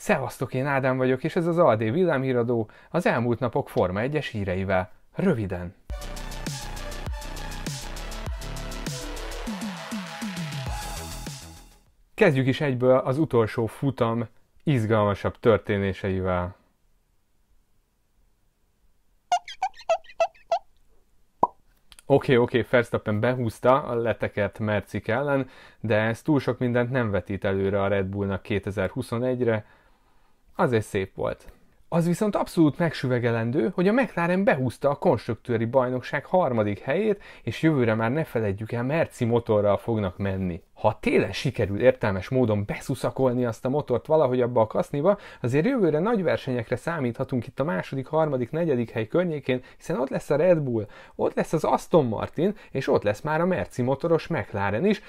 Szevasztok, én Ádám vagyok, és ez az AD villámhíradó az elmúlt napok Forma 1-es híreivel. Röviden! Kezdjük is egyből az utolsó futam izgalmasabb történéseivel. Oké, okay, oké, okay, Verstappen behúzta a letekert Mercik ellen, de ez túl sok mindent nem vetít előre a Red Bullnak 2021-re, azért szép volt. Az viszont abszolút megsüvegelendő, hogy a McLaren behúzta a konstruktőri bajnokság harmadik helyét, és jövőre már ne feledjük el, merci motorral fognak menni. Ha télen sikerül értelmes módon beszuszakolni azt a motort valahogy abba a kaszniba, azért jövőre nagy versenyekre számíthatunk itt a második, harmadik, negyedik hely környékén, hiszen ott lesz a Red Bull, ott lesz az Aston Martin, és ott lesz már a merci motoros McLaren is,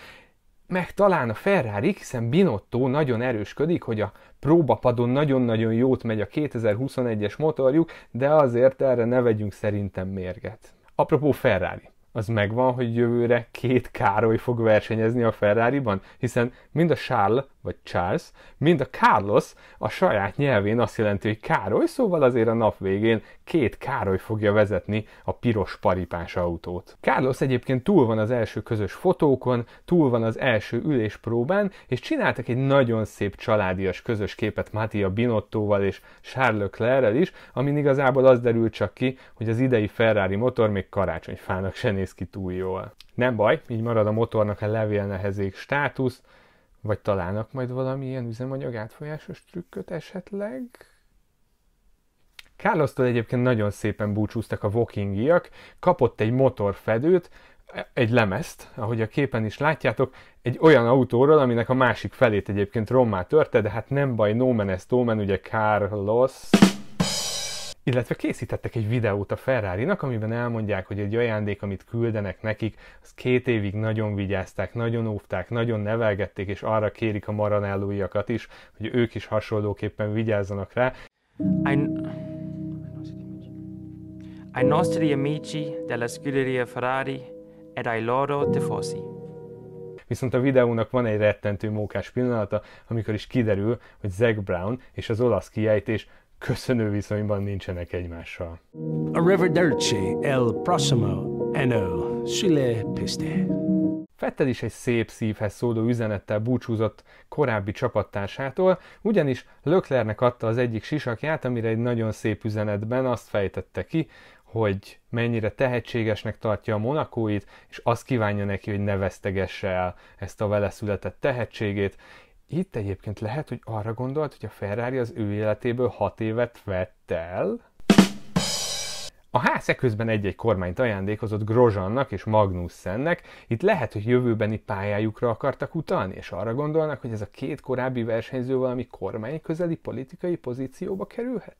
meg talán a ferrari hiszen Binotto nagyon erősködik, hogy a próbapadon nagyon-nagyon jót megy a 2021-es motorjuk, de azért erre ne vegyünk szerintem mérget. Apropó Ferrari, az megvan, hogy jövőre két Károly fog versenyezni a Ferrari-ban, hiszen mind a Charles, vagy Charles, mind a Carlos a saját nyelvén azt jelenti, hogy Károly, szóval azért a nap végén két Károly fogja vezetni a piros paripás autót. Carlos egyébként túl van az első közös fotókon, túl van az első üléspróbán, és csináltak egy nagyon szép családias közös képet Mattia Binottoval és Charles Leclerrel is, amin igazából az derült csak ki, hogy az idei Ferrari motor még karácsonyfának se néz ki túl jól. Nem baj, így marad a motornak a levélnehezék státusz, vagy találnak majd ilyen üzemanyag átfolyásos trükköt esetleg? Carlos-tól egyébként nagyon szépen búcsúztak a walkingiak, kapott egy motorfedőt, egy lemezt, ahogy a képen is látjátok, egy olyan autóról, aminek a másik felét egyébként rommá törte, de hát nem baj, no man, no man ugye Carlos illetve készítettek egy videót a ferrari amiben elmondják, hogy egy ajándék, amit küldenek nekik, az két évig nagyon vigyázták, nagyon óvták, nagyon nevelgették, és arra kérik a maranellóiakat is, hogy ők is hasonlóképpen vigyázzanak rá. I... Ai nostri amici della scuderia Ferrari ed ai loro tifosi. Viszont a videónak van egy rettentő mókás pillanata, amikor is kiderül, hogy Zac Brown és az olasz kiejtés köszönő viszonyban nincsenek egymással. A Derci, El Prossimo, Eno, Sile Piste. Fettel is egy szép szívhez szóló üzenettel búcsúzott korábbi csapattársától, ugyanis Löklernek adta az egyik sisakját, amire egy nagyon szép üzenetben azt fejtette ki, hogy mennyire tehetségesnek tartja a monakóit, és azt kívánja neki, hogy ne vesztegesse el ezt a vele született tehetségét, itt egyébként lehet, hogy arra gondolt, hogy a Ferrari az ő életéből hat évet vett el. A ház eközben egy-egy kormányt ajándékozott Grozsannak és Magnussennek, itt lehet, hogy jövőbeni pályájukra akartak utalni, és arra gondolnak, hogy ez a két korábbi versenyző valami kormány közeli politikai pozícióba kerülhet?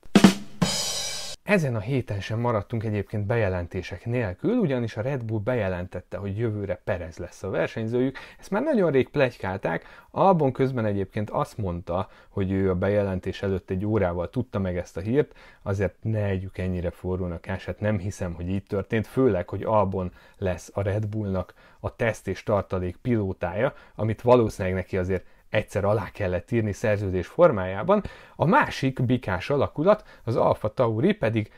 Ezen a héten sem maradtunk egyébként bejelentések nélkül, ugyanis a Red Bull bejelentette, hogy jövőre Perez lesz a versenyzőjük. Ezt már nagyon rég plegykálták, Albon közben egyébként azt mondta, hogy ő a bejelentés előtt egy órával tudta meg ezt a hírt, azért ne együk ennyire forrónak eset, hát nem hiszem, hogy így történt, főleg, hogy Albon lesz a Red Bullnak a teszt és tartalék pilótája, amit valószínűleg neki azért egyszer alá kellett írni szerződés formájában, a másik bikás alakulat, az Alfa Tauri pedig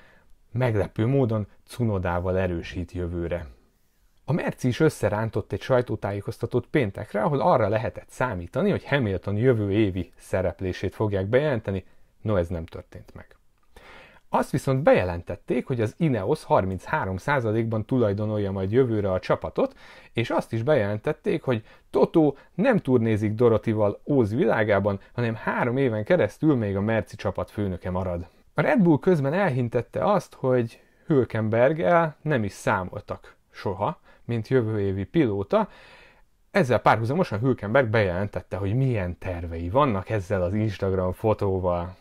meglepő módon Cunodával erősít jövőre. A Merci is összerántott egy sajtótájékoztatót péntekre, ahol arra lehetett számítani, hogy Hamilton jövő évi szereplését fogják bejelenteni, no ez nem történt meg. Azt viszont bejelentették, hogy az Ineos 33%-ban tulajdonolja majd jövőre a csapatot, és azt is bejelentették, hogy Totó nem turnézik Dorotival Óz világában, hanem három éven keresztül még a Merci csapat főnöke marad. A Red Bull közben elhintette azt, hogy Hülkenberg-el nem is számoltak soha, mint jövő évi pilóta, ezzel párhuzamosan Hülkenberg bejelentette, hogy milyen tervei vannak ezzel az Instagram fotóval.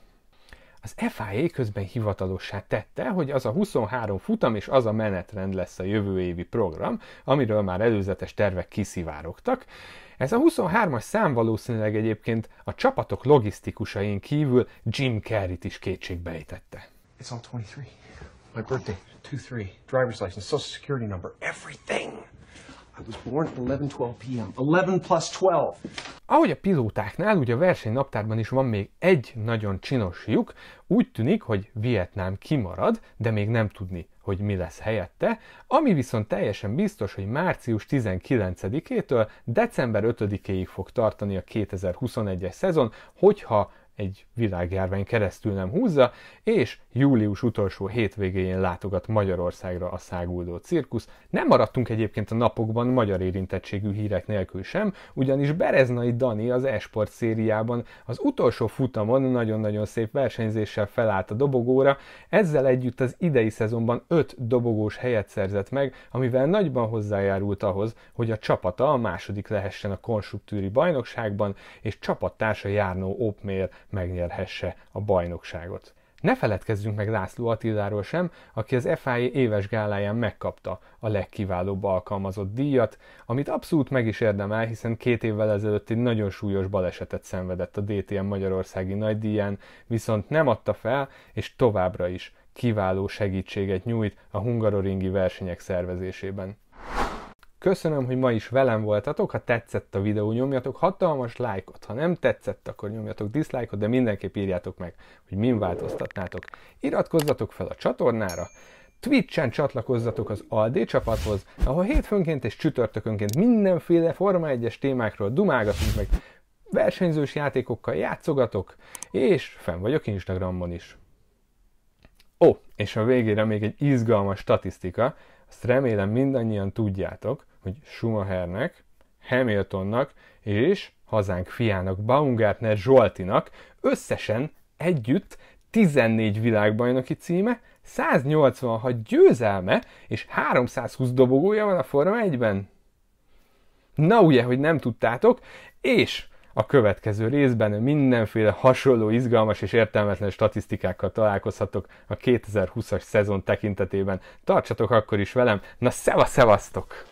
Az FIA közben hivatalossá tette, hogy az a 23 futam és az a menetrend lesz a jövő évi program, amiről már előzetes tervek kiszivárogtak. Ez a 23-as szám valószínűleg egyébként a csapatok logisztikusain kívül Jim Carrey-t is kétségbejtette. It's all 23. My birthday, 2-3, driver's license, social security number, everything. I was born at 11:12 p.m. 11 plus 12. Ahogy a pilótáknál, ugye a versenynaptárban is van még egy nagyon csinos lyuk, úgy tűnik, hogy Vietnám kimarad, de még nem tudni, hogy mi lesz helyette, ami viszont teljesen biztos, hogy március 19-től december 5 éig fog tartani a 2021-es szezon, hogyha egy világjárvány keresztül nem húzza, és július utolsó hétvégéjén látogat Magyarországra a száguldó cirkusz. Nem maradtunk egyébként a napokban magyar érintettségű hírek nélkül sem, ugyanis Bereznai Dani az esport szériában az utolsó futamon nagyon-nagyon szép versenyzéssel felállt a dobogóra, ezzel együtt az idei szezonban 5 dobogós helyet szerzett meg, amivel nagyban hozzájárult ahhoz, hogy a csapata a második lehessen a konstruktúri bajnokságban, és csapattársa Járnó Opmér megnyerhesse a bajnokságot. Ne feledkezzünk meg László Attiláról sem, aki az FIA e éves gáláján megkapta a legkiválóbb alkalmazott díjat, amit abszolút meg is érdemel, hiszen két évvel ezelőtt egy nagyon súlyos balesetet szenvedett a DTM Magyarországi nagydíján, viszont nem adta fel, és továbbra is kiváló segítséget nyújt a hungaroringi versenyek szervezésében. Köszönöm, hogy ma is velem voltatok, ha tetszett a videó, nyomjatok hatalmas lájkot, ha nem tetszett, akkor nyomjatok diszlájkot, de mindenképp írjátok meg, hogy min változtatnátok. Iratkozzatok fel a csatornára, Twitch-en csatlakozzatok az Aldi csapathoz, ahol hétfőnként és csütörtökönként mindenféle Forma 1-es témákról dumálgatunk meg, versenyzős játékokkal játszogatok, és fenn vagyok Instagramon is. Ó, és a végére még egy izgalmas statisztika, azt remélem mindannyian tudjátok, hogy Schumachernek, Hamiltonnak és hazánk fiának, Baumgartner Zsoltinak összesen együtt 14 világbajnoki címe, 186 győzelme és 320 dobogója van a Forma 1-ben. Na ugye, hogy nem tudtátok, és a következő részben mindenféle hasonló izgalmas és értelmetlen statisztikákkal találkozhatok a 2020-as szezon tekintetében. Tartsatok akkor is velem, na szeva szevasztok!